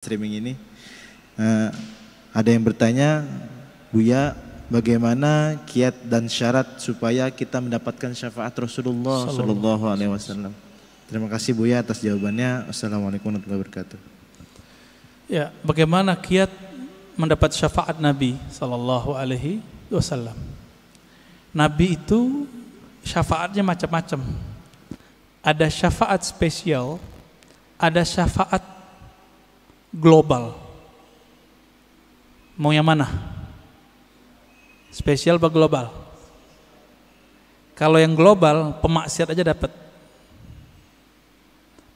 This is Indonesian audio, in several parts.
streaming ini. Uh, ada yang bertanya, Buya, bagaimana kiat dan syarat supaya kita mendapatkan syafaat Rasulullah Shallallahu Alaihi Wasallam? Terima kasih Buya atas jawabannya. Assalamualaikum warahmatullahi wabarakatuh. Ya, bagaimana kiat mendapat syafaat Nabi Shallallahu Alaihi Wasallam? Nabi itu syafaatnya macam-macam. Ada syafaat spesial, ada syafaat global. Mau yang mana? Spesial apa global? Kalau yang global, pemaksiat aja dapat.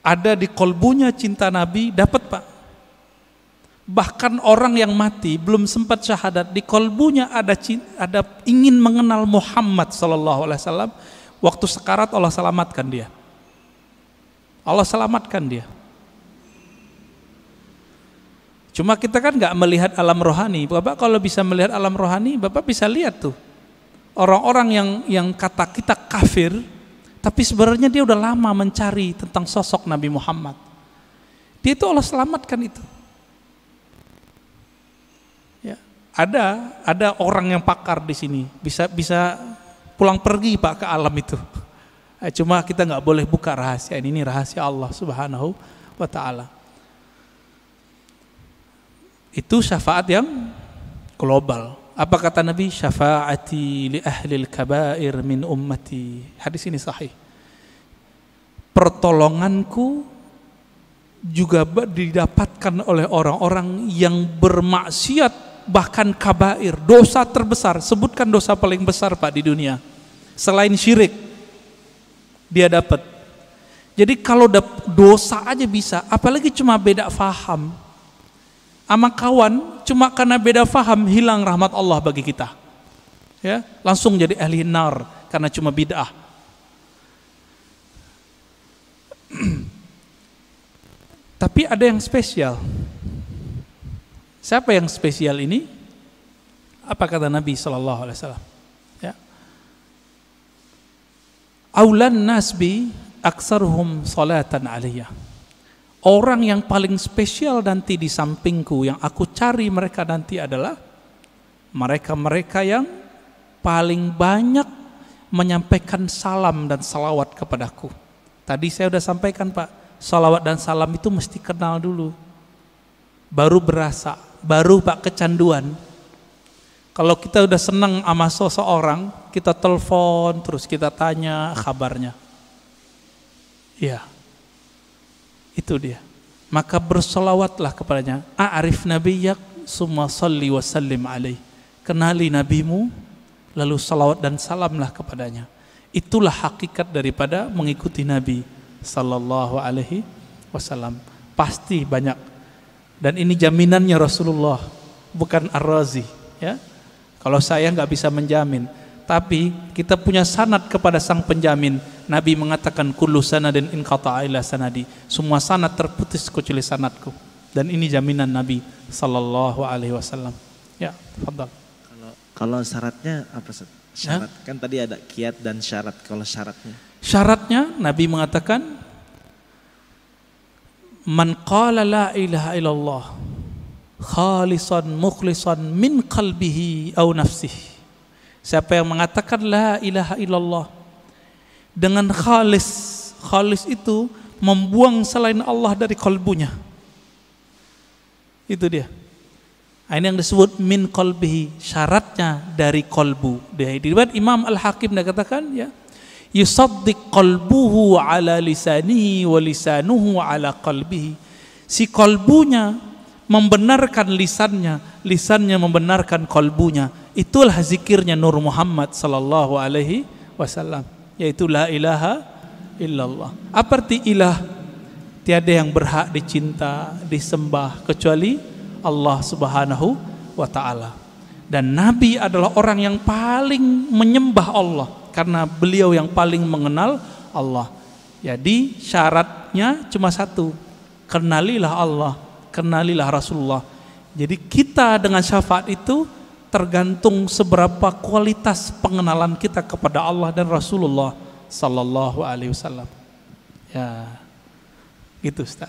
Ada di kolbunya cinta Nabi, dapat pak. Bahkan orang yang mati belum sempat syahadat di kolbunya ada ada ingin mengenal Muhammad Sallallahu Alaihi Wasallam. Waktu sekarat Allah selamatkan dia. Allah selamatkan dia. Cuma kita kan nggak melihat alam rohani. Bapak kalau bisa melihat alam rohani, Bapak bisa lihat tuh orang-orang yang yang kata kita kafir, tapi sebenarnya dia udah lama mencari tentang sosok Nabi Muhammad. Dia itu Allah selamatkan itu. Ya, ada ada orang yang pakar di sini bisa bisa pulang pergi pak ke alam itu. Eh, cuma kita nggak boleh buka rahasia ini, ini rahasia Allah Subhanahu wa Ta'ala. Itu syafaat yang global. Apa kata Nabi? Syafaati li ahlil kabair min ummati. Hadis ini sahih. Pertolonganku juga didapatkan oleh orang-orang yang bermaksiat bahkan kabair, dosa terbesar. Sebutkan dosa paling besar Pak di dunia. Selain syirik, dia dapat. Jadi kalau dosa aja bisa, apalagi cuma beda faham sama kawan cuma karena beda faham hilang rahmat Allah bagi kita. Ya, langsung jadi ahli nar karena cuma bid'ah. Tapi ada yang spesial. Siapa yang spesial ini? Apa kata Nabi Shallallahu Alaihi Wasallam? Ya. Aulan nasbi aksaruhum salatan aliyah Orang yang paling spesial nanti di sampingku yang aku cari mereka nanti adalah mereka-mereka yang paling banyak menyampaikan salam dan salawat kepadaku. Tadi saya sudah sampaikan Pak, salawat dan salam itu mesti kenal dulu. Baru berasa, baru Pak kecanduan. Kalau kita sudah senang sama seseorang, kita telepon terus kita tanya kabarnya. Iya. Itu dia. Maka bersolawatlah kepadanya. A'rif nabiyak summa salli wa sallim alaih. Kenali nabimu, lalu salawat dan salamlah kepadanya. Itulah hakikat daripada mengikuti Nabi Sallallahu Alaihi Wasallam. Pasti banyak. Dan ini jaminannya Rasulullah, bukan Ar-Razi. Ya. Kalau saya nggak bisa menjamin, tapi kita punya sanat kepada sang penjamin Nabi mengatakan kullu sanadin inqata'a ila sanadi. Semua sanad terputus kecuali sanadku. Dan ini jaminan Nabi sallallahu alaihi wasallam. Ya, tafadhal. Kalau kalau syaratnya apa Ustaz? Syarat ya? kan tadi ada kiat dan syarat. Kalau syaratnya? Syaratnya Nabi mengatakan Man qala la ilaha illallah khalisan mukhlisan min qalbihi au nafsihi. Siapa yang mengatakan la ilaha illallah dengan khalis. Khalis itu membuang selain Allah dari kalbunya, Itu dia. Nah, ini yang disebut min kolbihi, syaratnya dari kolbu. Dibuat Imam Al-Hakim dia katakan ya, yusadik kolbuhu ala lisanihi walisanuhu ala kolbihi. Si kolbunya membenarkan lisannya, lisannya membenarkan kolbunya. Itulah zikirnya Nur Muhammad sallallahu alaihi wasallam yaitu la ilaha illallah. Apa arti ilah? Tiada yang berhak dicinta, disembah kecuali Allah Subhanahu wa taala. Dan nabi adalah orang yang paling menyembah Allah karena beliau yang paling mengenal Allah. Jadi syaratnya cuma satu. Kenalilah Allah, kenalilah Rasulullah. Jadi kita dengan syafaat itu tergantung seberapa kualitas pengenalan kita kepada Allah dan Rasulullah sallallahu alaihi wasallam. Ya. Itu Ustaz.